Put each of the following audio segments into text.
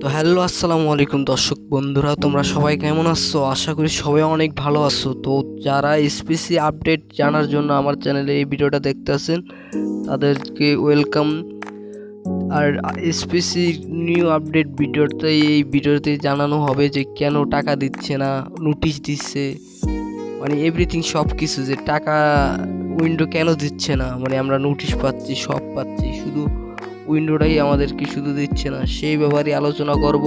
তো হ্যালো আসসালামু আলাইকুম দর্শক বন্ধুরা তোমরা সবাই কেমন আছো আশা করি সবাই অনেক ভালো আছো তো যারা স্পেসি আপডেট জানার জন্য আমার চ্যানেলে এই ভিডিওটা দেখতে আছেন তাদেরকে ওয়েলকাম আর স্পেসি নিউ আপডেট ভিডিওতে এই ভিডিওতে জানানো হবে যে কেন টাকা দিচ্ছে না নোটিশ দিচ্ছে মানে এভরিথিং সব কিছু যে টাকা উইন্ডো কেন দিচ্ছে না মানে আমরা নোটিশ পাচ্ছি সব পাচ্ছি শুধু উইন্ডোটাই আমাদেরকে শুধু দিচ্ছে না সেই ব্যাপারে আলোচনা করব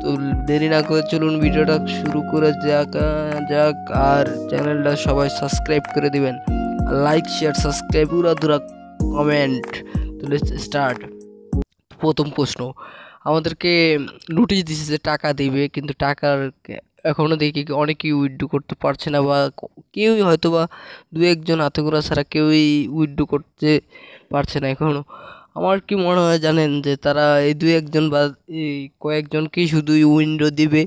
তো দেরি না করে চলুন ভিডিওটা শুরু করে যাক যাক আর চ্যানেলটা সবাই সাবস্ক্রাইব করে দিবেন লাইক শেয়ার সাবস্ক্রাইব দুরা কমেন্ট তুলে স্টার্ট প্রথম প্রশ্ন আমাদেরকে নোটিশ দিছে যে টাকা দিবে কিন্তু টাকার এখনও দেখি অনেকেই উইথড্রু করতে পারছে না বা কেউই হয়তো বা দু একজন হাতে ছাড়া কেউই উইথড্রু করতে পারছে না এখনও আমার কি মনে হয় জানেন যে তারা এই দু একজন বা এই কয়েকজনকেই শুধুই উইন্ডো দিবে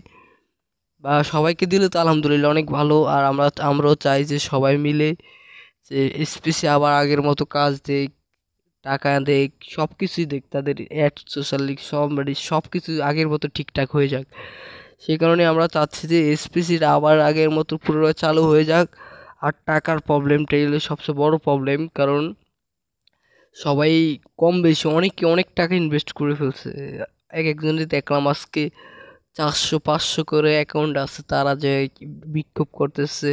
বা সবাইকে দিলে তো আলহামদুলিল্লাহ অনেক ভালো আর আমরা আমরাও চাই যে সবাই মিলে যে স্পেসে আবার আগের মতো কাজ দেখ টাকা দেখ সব কিছুই দেখ তাদের অ্যাড সোশ্যাল লিগ সব মানে সব কিছু আগের মতো ঠিকঠাক হয়ে যাক সেই কারণে আমরা চাচ্ছি যে এসপিসির আবার আগের মতো পুরোটা চালু হয়ে যাক আর টাকার প্রবলেমটা হলো সবচেয়ে বড় প্রবলেম কারণ সবাই কম বেশি অনেকে অনেক টাকা ইনভেস্ট করে ফেলছে এক একজনের দেখলাম আজকে চারশো পাঁচশো করে অ্যাকাউন্ট আছে তারা যে বিক্ষোভ করতেছে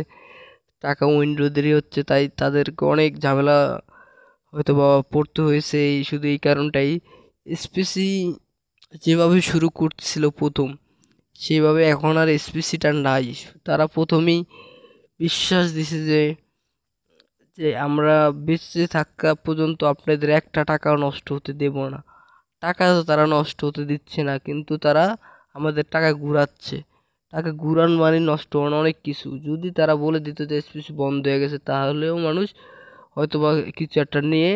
টাকা উইন্ডো দেরি হচ্ছে তাই তাদেরকে অনেক ঝামেলা হয়তো বা পড়তে হয়েছে এই শুধু এই কারণটাই স্পেসি যেভাবে শুরু করছিল প্রথম সেভাবে এখন আর স্পেসিটা নাই তারা প্রথমেই বিশ্বাস দিছে যে যে আমরা বেঁচে থাকা পর্যন্ত আপনাদের একটা টাকাও নষ্ট হতে দেব না টাকা তো তারা নষ্ট হতে দিচ্ছে না কিন্তু তারা আমাদের টাকা ঘুরাচ্ছে টাকা ঘুরান মানে নষ্ট হওয়ানো অনেক কিছু যদি তারা বলে দিত যে এসপিসি বন্ধ হয়ে গেছে তাহলেও মানুষ হয়তো বা কিছু একটা নিয়ে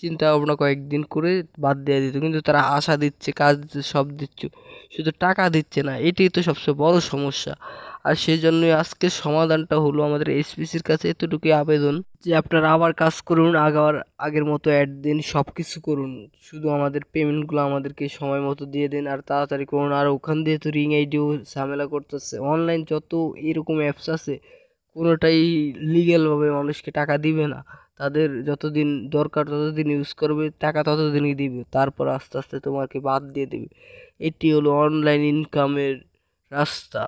চিন্তা ভাবনা কয়েকদিন করে বাদ দিয়ে দিত কিন্তু তারা আশা দিচ্ছে কাজ সব দিচ্ছে শুধু টাকা দিচ্ছে না এটাই তো সবচেয়ে বড় সমস্যা আর সেই জন্যই আজকে সমাধানটা হলো আমাদের এসপিসির কাছে এতটুকুই আবেদন যে আপনারা আবার কাজ করুন আগার আগের মতো অ্যাড দিন সব কিছু করুন শুধু আমাদের পেমেন্টগুলো আমাদেরকে সময় মতো দিয়ে দিন আর তাড়াতাড়ি করুন আর ওখান দিয়ে তো রিং আইডিও ঝামেলা করতেছে অনলাইন যত এরকম অ্যাপস আছে কোনোটাই লিগ্যালভাবে মানুষকে টাকা দিবে না তাদের যতদিন দরকার ততদিন ইউজ করবে টাকা ততদিনই দিবে তারপর আস্তে আস্তে তোমাকে বাদ দিয়ে দেবে এটি হলো অনলাইন ইনকামের রাস্তা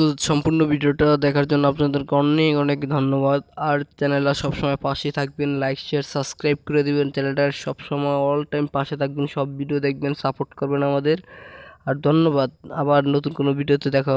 তো সম্পূর্ণ ভিডিওটা দেখার জন্য আপনাদেরকে অনেক অনেক ধন্যবাদ আর চ্যানেলটা সবসময় পাশে থাকবেন লাইক শেয়ার সাবস্ক্রাইব করে দেবেন চ্যানেলটার সবসময় অল টাইম পাশে থাকবেন সব ভিডিও দেখবেন সাপোর্ট করবেন আমাদের আর ধন্যবাদ আবার নতুন কোনো ভিডিওতে দেখা